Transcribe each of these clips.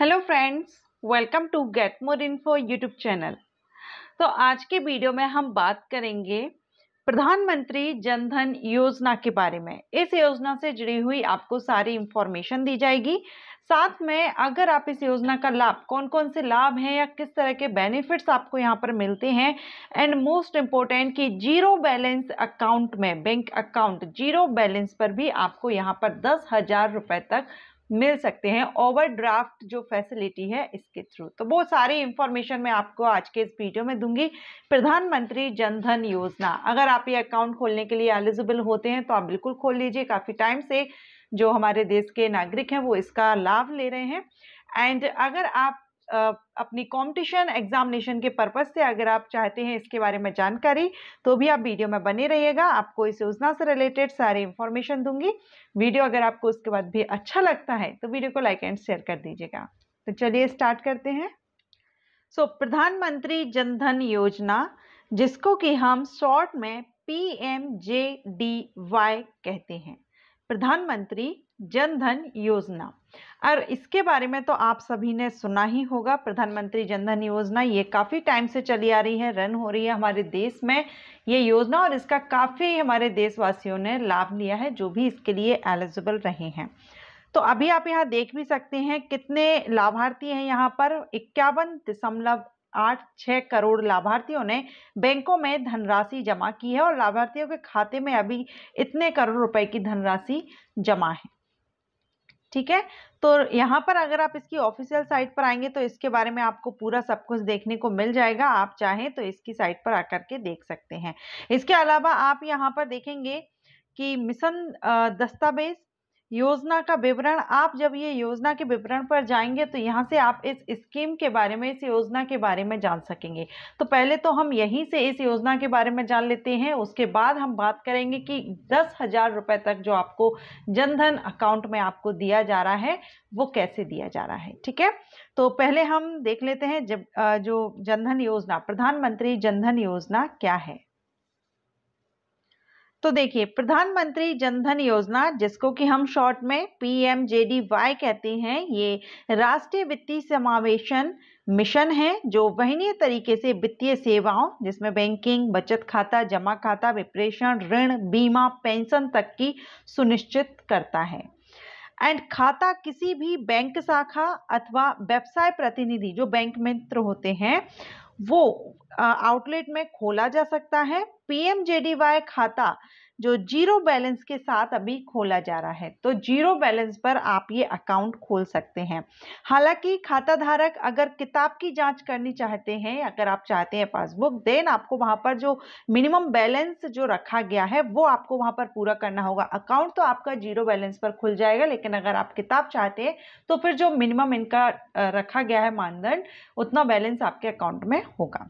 Hello friends welcome to Get More Info YouTube channel तो आज के वीडियो में हम बात करेंगे प्रधानमंत्री जनधन योजना के बारे में इस योजना से जुड़ी हुई आपको सारी इंफॉर्मेशन दी जाएगी साथ में अगर आप इस योजना का लाभ कौन कौन से लाभ हैं या किस तरह के बेनिफिट्स आपको यहाँ पर मिलते हैं एंड मोस्ट इम्पोर्टेंट कि जीरो बैलेंस अकाउंट में बैंक अकाउंट जीरो बैलेंस पर भी आपको यहाँ पर दस हज़ार रुपये तक मिल सकते हैं ओवरड्राफ्ट जो फैसिलिटी है इसके थ्रू तो बहुत सारी इंफॉर्मेशन मैं आपको आज के इस वीडियो में दूंगी प्रधानमंत्री जनधन योजना अगर आप ये अकाउंट खोलने के लिए एलिजिबल होते हैं तो आप बिल्कुल खोल लीजिए काफ़ी टाइम से जो हमारे देश के नागरिक हैं वो इसका लाभ ले रहे हैं एंड अगर आप अपनी कंपटीशन एग्जामिनेशन के पर्पज़ से अगर आप चाहते हैं इसके बारे में जानकारी तो भी आप वीडियो में बने रहिएगा आपको इस योजना से रिलेटेड सारी इन्फॉर्मेशन दूंगी वीडियो अगर आपको उसके बाद भी अच्छा लगता है तो वीडियो को लाइक एंड शेयर कर दीजिएगा तो चलिए स्टार्ट करते हैं सो so, प्रधानमंत्री जनधन योजना जिसको कि हम शॉर्ट में पी कहते हैं प्रधानमंत्री जनधन योजना और इसके बारे में तो आप सभी ने सुना ही होगा प्रधानमंत्री जनधन योजना ये काफ़ी टाइम से चली आ रही है रन हो रही है हमारे देश में ये योजना और इसका काफ़ी हमारे देशवासियों ने लाभ लिया है जो भी इसके लिए एलिजिबल रहे हैं तो अभी आप यहाँ देख भी सकते हैं कितने लाभार्थी हैं यहाँ पर इक्यावन दशमलव आठ करोड़ लाभार्थियों ने बैंकों में धनराशि जमा की है और लाभार्थियों के खाते में अभी इतने करोड़ रुपए की धनराशि जमा है ठीक है तो यहाँ पर अगर आप इसकी ऑफिशियल साइट पर आएंगे तो इसके बारे में आपको पूरा सब कुछ देखने को मिल जाएगा आप चाहें तो इसकी साइट पर आकर के देख सकते हैं इसके अलावा आप यहाँ पर देखेंगे कि मिशन दस्तावेज योजना का विवरण आप जब ये योजना के विवरण पर जाएंगे तो यहाँ से आप इस स्कीम के बारे में इस योजना के बारे में जान सकेंगे तो पहले तो हम यहीं से इस योजना के बारे में जान लेते हैं उसके बाद हम बात करेंगे कि दस हज़ार रुपये तक जो आपको जनधन अकाउंट में आपको दिया जा रहा है वो कैसे दिया जा रहा है ठीक है तो पहले हम देख लेते हैं जब जो जनधन योजना प्रधानमंत्री जनधन योजना क्या है तो देखिए प्रधानमंत्री जनधन योजना जिसको कि हम शॉर्ट में पीएमजेडीवाई कहते हैं ये राष्ट्रीय वित्तीय समावेशन मिशन है जो वहनीय तरीके से वित्तीय सेवाओं जिसमें बैंकिंग बचत खाता जमा खाता विप्रेषण ऋण बीमा पेंशन तक की सुनिश्चित करता है एंड खाता किसी भी बैंक शाखा अथवा व्यवसाय प्रतिनिधि जो बैंक मित्र होते हैं वो आउटलेट में खोला जा सकता है पीएमजेडीवाई खाता जो जीरो बैलेंस के साथ अभी खोला जा रहा है तो जीरो बैलेंस पर आप ये अकाउंट खोल सकते हैं हालांकि खाता धारक अगर किताब की जांच करनी चाहते हैं अगर आप चाहते हैं पासबुक देन आपको वहां पर जो मिनिमम बैलेंस जो रखा गया है वो आपको वहां पर पूरा करना होगा अकाउंट तो आपका जीरो बैलेंस पर खुल जाएगा लेकिन अगर आप किताब चाहते हैं तो फिर जो मिनिमम इनका रखा गया है मानदंड उतना बैलेंस आपके अकाउंट में होगा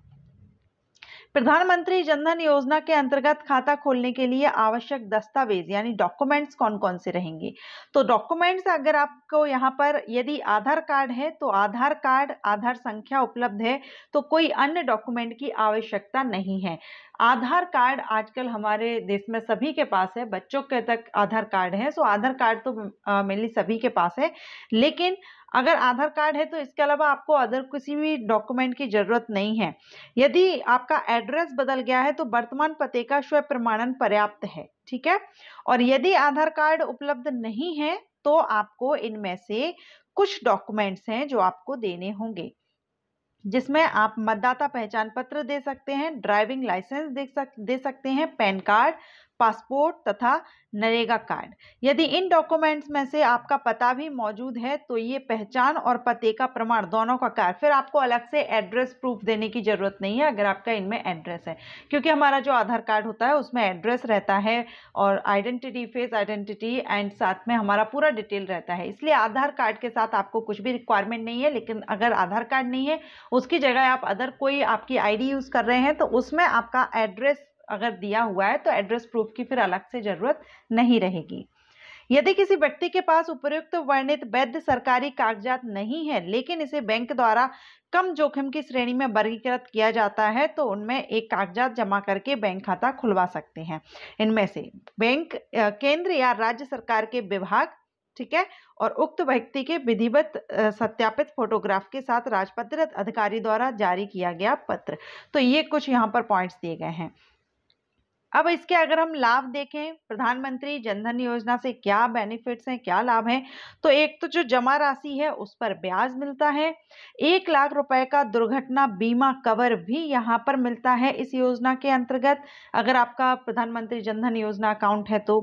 प्रधानमंत्री जनधन योजना के अंतर्गत खाता खोलने के लिए आवश्यक दस्तावेज यानी डॉक्यूमेंट्स कौन कौन से रहेंगे तो डॉक्यूमेंट्स अगर आपको यहाँ पर यदि आधार कार्ड है तो आधार कार्ड आधार संख्या उपलब्ध है तो कोई अन्य डॉक्यूमेंट की आवश्यकता नहीं है आधार कार्ड आजकल हमारे देश में सभी के पास है बच्चों के तक आधार कार्ड है सो तो आधार कार्ड तो मेनली सभी के पास है लेकिन अगर आधार कार्ड है तो इसके अलावा आपको अदर किसी भी डॉक्यूमेंट की जरूरत नहीं है यदि आपका एड्रेस बदल गया है तो वर्तमान पते का स्वयं प्रमाणन पर्याप्त है ठीक है और यदि आधार कार्ड उपलब्ध नहीं है तो आपको इनमें से कुछ डॉक्यूमेंट्स हैं जो आपको देने होंगे जिसमें आप मतदाता पहचान पत्र दे सकते हैं ड्राइविंग लाइसेंस दे सक दे सकते हैं पैन कार्ड पासपोर्ट तथा नरेगा कार्ड यदि इन डॉक्यूमेंट्स में से आपका पता भी मौजूद है तो ये पहचान और पते का प्रमाण दोनों का कार्ड फिर आपको अलग से एड्रेस प्रूफ देने की ज़रूरत नहीं है अगर आपका इनमें एड्रेस है क्योंकि हमारा जो आधार कार्ड होता है उसमें एड्रेस रहता है और आइडेंटिटी फेस आइडेंटिटी एंड साथ में हमारा पूरा डिटेल रहता है इसलिए आधार कार्ड के साथ आपको कुछ भी रिक्वायरमेंट नहीं है लेकिन अगर आधार कार्ड नहीं है उसकी जगह आप अदर कोई आपकी आई यूज़ कर रहे हैं तो उसमें आपका एड्रेस अगर दिया हुआ है तो एड्रेस प्रूफ की फिर अलग से जरूरत नहीं रहेगी यदि किसी व्यक्ति के पास उपयुक्त वर्णित वैध सरकारी कागजात नहीं है लेकिन इसे बैंक द्वारा कम जोखिम की श्रेणी में वर्गीकृत किया जाता है तो उनमें एक कागजात जमा करके बैंक खाता खुलवा सकते हैं इनमें से बैंक केंद्र या राज्य सरकार के विभाग ठीक है और उक्त व्यक्ति के विधिवत सत्यापित फोटोग्राफ के साथ राजपत्रित अधिकारी द्वारा जारी किया गया पत्र तो ये कुछ यहाँ पर पॉइंट्स दिए गए हैं अब इसके अगर हम लाभ देखें प्रधानमंत्री जनधन योजना से क्या बेनिफिट्स हैं क्या लाभ हैं तो एक तो जो जमा राशि है उस पर ब्याज मिलता है एक लाख रुपए का दुर्घटना बीमा कवर भी यहाँ पर मिलता है इस योजना के अंतर्गत अगर आपका प्रधानमंत्री जनधन योजना अकाउंट है तो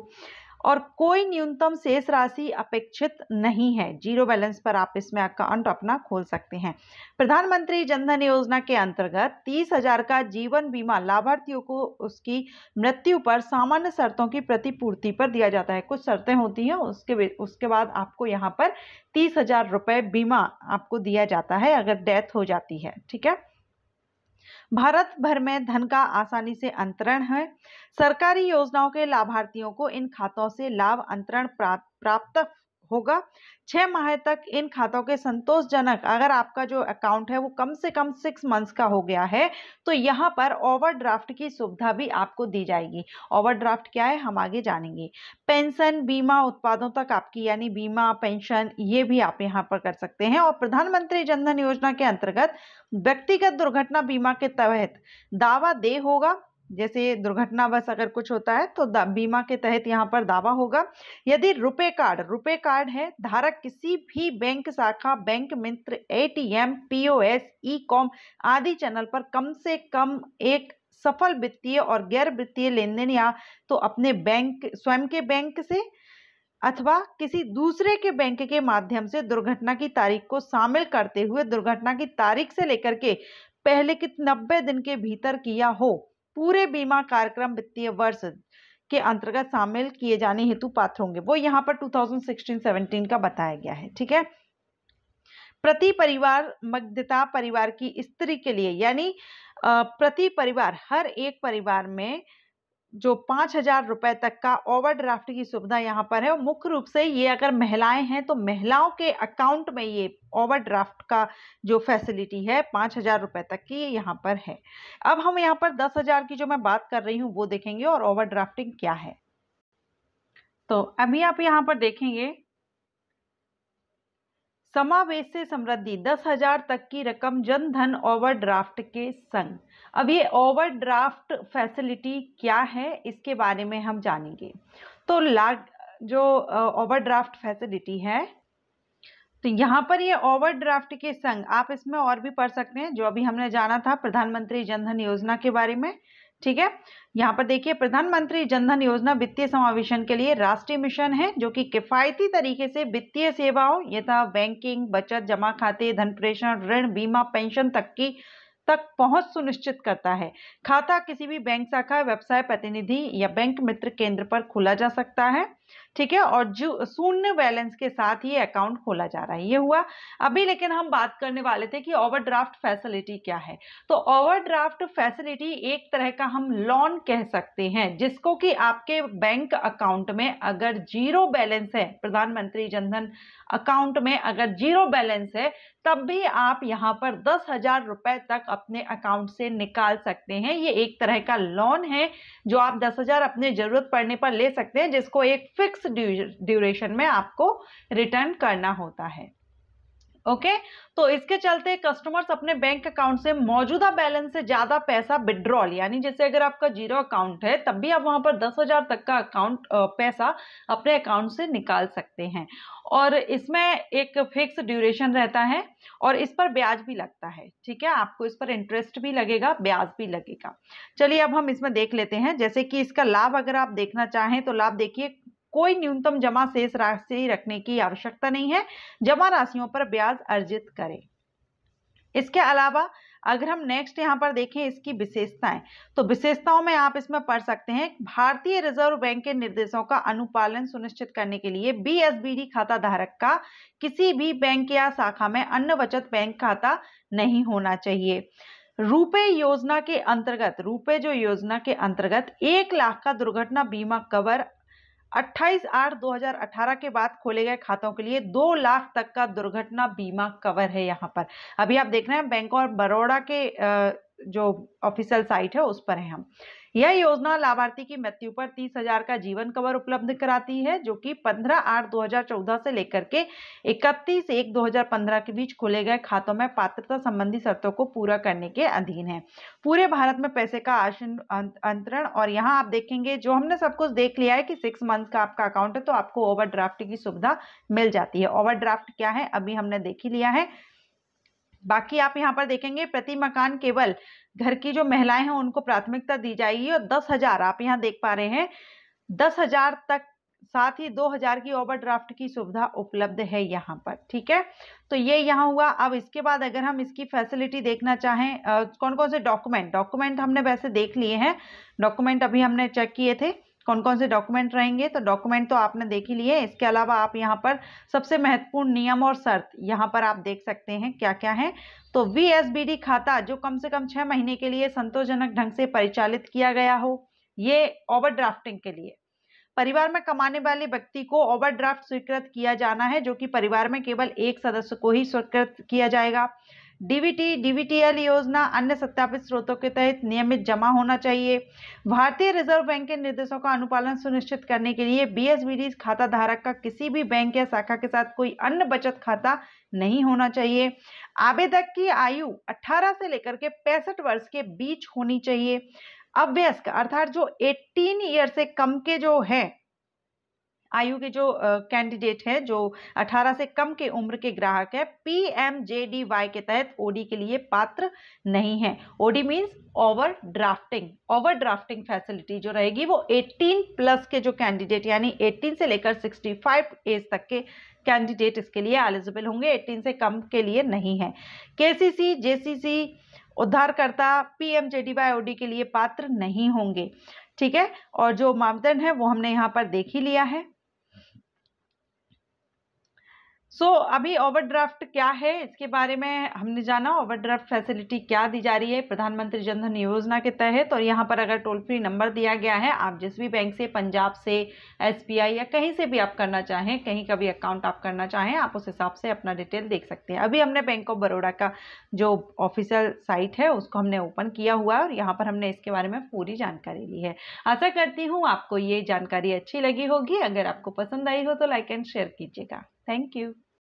और कोई न्यूनतम शेष राशि अपेक्षित नहीं है जीरो बैलेंस पर आप इसमें अकाउंट अपना खोल सकते हैं प्रधानमंत्री जनधन योजना के अंतर्गत तीस हजार का जीवन बीमा लाभार्थियों को उसकी मृत्यु पर सामान्य शर्तों की प्रतिपूर्ति पर दिया जाता है कुछ शर्तें होती हैं उसके उसके बाद आपको यहाँ पर तीस हजार रुपये बीमा आपको दिया जाता है अगर डेथ हो जाती है ठीक है भारत भर में धन का आसानी से अंतरण है सरकारी योजनाओं के लाभार्थियों को इन खातों से लाभ अंतरण प्राप्त होगा छः माह तक इन खातों के संतोषजनक अगर आपका जो अकाउंट है वो कम से कम सिक्स मंथ्स का हो गया है तो यहाँ पर ओवरड्राफ्ट की सुविधा भी आपको दी जाएगी ओवरड्राफ्ट क्या है हम आगे जानेंगे पेंशन बीमा उत्पादों तक आपकी यानी बीमा पेंशन ये भी आप यहाँ पर कर सकते हैं और प्रधानमंत्री जनधन योजना के अंतर्गत व्यक्तिगत दुर्घटना बीमा के तहत दावा दे होगा जैसे दुर्घटनावश अगर कुछ होता है तो बीमा के तहत यहाँ पर दावा होगा यदि रुपए कार्ड रुपए कार्ड है धारक किसी भी बैंक शाखा बैंक मित्र एटीएम पीओएस ई कॉम आदि चैनल पर कम से कम एक सफल वित्तीय और गैर वित्तीय लेन देन या तो अपने बैंक स्वयं के बैंक से अथवा किसी दूसरे के बैंक के माध्यम से दुर्घटना की तारीख को शामिल करते हुए दुर्घटना की तारीख से लेकर के पहले कित नब्बे दिन के भीतर किया हो पूरे बीमा कार्यक्रम वित्तीय वर्ष के अंतर्गत शामिल किए जाने हेतु पात्र होंगे वो यहाँ पर 2016-17 का बताया गया है ठीक है प्रति परिवार मध्यता परिवार की स्त्री के लिए यानी प्रति परिवार हर एक परिवार में जो पाँच हजार रुपए तक का ओवरड्राफ्ट की सुविधा यहाँ पर है और मुख्य रूप से ये अगर महिलाएं हैं तो महिलाओं के अकाउंट में ये ओवरड्राफ्ट का जो फैसिलिटी है पाँच हजार रुपए तक की ये यहाँ पर है अब हम यहाँ पर दस हजार की जो मैं बात कर रही हूँ वो देखेंगे और ओवरड्राफ्टिंग क्या है तो अभी आप यहाँ पर देखेंगे समावेश से समृद्धि दस हजार तक की रकम जनधन ओवरड्राफ्ट के संग अब ये ओवरड्राफ्ट फैसिलिटी क्या है इसके बारे में हम जानेंगे तो लार्ज जो ओवरड्राफ्ट फैसिलिटी है तो यहाँ पर ये ओवरड्राफ्ट के संग आप इसमें और भी पढ़ सकते हैं जो अभी हमने जाना था प्रधानमंत्री जनधन योजना के बारे में ठीक है यहाँ पर देखिए प्रधानमंत्री जनधन योजना वित्तीय समावेशन के लिए राष्ट्रीय मिशन है जो कि किफायती तरीके से वित्तीय सेवाओं यथा बैंकिंग बचत जमा खाते धन प्रेषण ऋण बीमा पेंशन तक की तक पहुंच सुनिश्चित करता है खाता किसी भी बैंक शाखा व्यवसाय प्रतिनिधि या बैंक मित्र केंद्र पर खोला जा सकता है ठीक है और जो शून्य बैलेंस के साथ ये अकाउंट खोला जा रहा है ये हुआ अभी लेकिन हम बात करने वाले थे कि ओवरड्राफ्ट फैसिलिटी क्या है तो ओवरड्राफ्ट फैसिलिटी एक तरह का हम लोन कह सकते हैं जिसको कि आपके बैंक अकाउंट में अगर जीरो बैलेंस है प्रधानमंत्री जनधन अकाउंट में अगर जीरो बैलेंस है तब भी आप यहाँ पर दस हजार रुपए तक अपने अकाउंट से निकाल सकते हैं ये एक तरह का लोन है जो आप दस हजार अपने जरूरत पड़ने पर ले सकते हैं जिसको एक फिक्स ड्यूरेशन में आपको रिटर्न करना होता है ओके okay? तो इसके चलते कस्टमर्स अपने बैंक अकाउंट से मौजूदा बैलेंस से ज़्यादा पैसा विड्रॉल यानी जैसे अगर आपका जीरो अकाउंट है तब भी आप वहां पर दस हज़ार तक का अकाउंट पैसा अपने अकाउंट से निकाल सकते हैं और इसमें एक फिक्स ड्यूरेशन रहता है और इस पर ब्याज भी लगता है ठीक है आपको इस पर इंटरेस्ट भी लगेगा ब्याज भी लगेगा चलिए अब हम इसमें देख लेते हैं जैसे कि इसका लाभ अगर आप देखना चाहें तो लाभ देखिए कोई न्यूनतम जमा शेष राशि रखने की आवश्यकता नहीं है जमा राशियों पर ब्याज अर्जित करें इसके अलावा अगर हम नेक्स्ट यहाँ पर देखें इसकी विशेषताएं तो विशेषताओं में आप इसमें पढ़ सकते हैं भारतीय रिजर्व बैंक के निर्देशों का अनुपालन सुनिश्चित करने के लिए डी खाता धारक का किसी भी बैंक या शाखा में अन्य बचत बैंक खाता नहीं होना चाहिए रुपए योजना के अंतर्गत रुपए जो योजना के अंतर्गत एक लाख का दुर्घटना बीमा कवर 28 आठ 2018 के बाद खोले गए खातों के लिए दो लाख तक का दुर्घटना बीमा कवर है यहाँ पर अभी आप देख रहे हैं बैंक ऑफ बड़ौड़ा के जो ऑफिशियल साइट है उस पर है हम यह योजना लाभार्थी की मृत्यु पर तीस हजार का जीवन कवर उपलब्ध कराती है जो कि 15 आठ 2014 से लेकर के 31 एक 2015 के बीच खोले गए खातों में पात्रता संबंधी शर्तों को पूरा करने के अधीन है पूरे भारत में पैसे का अं, अंतरण और यहाँ आप देखेंगे जो हमने सब कुछ देख लिया है कि सिक्स मंथ का आपका अकाउंट है तो आपको ओवरड्राफ्ट की सुविधा मिल जाती है ओवर क्या है अभी हमने देख ही लिया है बाकी आप यहाँ पर देखेंगे प्रति मकान केवल घर की जो महिलाएं हैं उनको प्राथमिकता दी जाएगी और दस हजार आप यहाँ देख पा रहे हैं दस हजार तक साथ ही दो हजार की ओवरड्राफ्ट की सुविधा उपलब्ध है यहाँ पर ठीक है तो ये यहाँ हुआ अब इसके बाद अगर हम इसकी फैसिलिटी देखना चाहें कौन कौन से डॉक्यूमेंट डॉक्यूमेंट हमने वैसे देख लिए हैं डॉक्यूमेंट अभी हमने चेक किए थे कौन कौन से डॉक्यूमेंट रहेंगे तो डॉक्यूमेंट तो आपने देख ही लिए इसके अलावा आप यहाँ पर सबसे महत्वपूर्ण नियम और शर्त यहाँ पर आप देख सकते हैं क्या क्या है तो वी खाता जो कम से कम छः महीने के लिए संतोषजनक ढंग से परिचालित किया गया हो ये ओवरड्राफ्टिंग के लिए परिवार में कमाने वाले व्यक्ति को ओवरड्राफ्ट स्वीकृत किया जाना है जो कि परिवार में केवल एक सदस्य को ही स्वीकृत किया जाएगा डीवीटी डीवीटीएल योजना अन्य सत्यापित स्रोतों के तहत नियमित जमा होना चाहिए भारतीय रिजर्व बैंक के निर्देशों का अनुपालन सुनिश्चित करने के लिए बीएसबीडी खाता धारक का किसी भी बैंक या शाखा के साथ कोई अन्य बचत खाता नहीं होना चाहिए आवेदक की आयु 18 से लेकर के पैंसठ वर्ष के बीच होनी चाहिए अभ्यस्क अर्थात जो 18 ईयर से कम के जो है आयु के जो कैंडिडेट है जो 18 से कम के उम्र के ग्राहक है पीएमजेडीवाई के तहत ओडी के लिए पात्र नहीं है OD means over drafting over drafting facility जो रहेगी वो 18 प्लस के जो कैंडिडेट यानी 18 से लेकर 65 एज तक के कैंडिडेट इसके लिए एलिजिबल होंगे 18 से कम के लिए नहीं है के सी उद्धारकर्ता पीएमजेडीवाई ओडी के लिए पात्र नहीं होंगे ठीक है और जो मापदंड है वो हमने यहाँ पर देख ही लिया है सो so, अभी ओवरड्राफ्ट क्या है इसके बारे में हमने जाना ओवरड्राफ्ट फैसिलिटी क्या दी जा रही है प्रधानमंत्री जनधन योजना के तहत और यहाँ पर अगर टोल फ्री नंबर दिया गया है आप जिस भी बैंक से पंजाब से एसबीआई या कहीं से भी आप करना चाहें कहीं का भी अकाउंट आप करना चाहें आप उस हिसाब से अपना डिटेल देख सकते हैं अभी हमने बैंक ऑफ बड़ोड़ा का जो ऑफिशियल साइट है उसको हमने ओपन किया हुआ है और यहाँ पर हमने इसके बारे में पूरी जानकारी ली है आशा करती हूँ आपको ये जानकारी अच्छी लगी होगी अगर आपको पसंद आई हो तो लाइक एंड शेयर कीजिएगा थैंक यू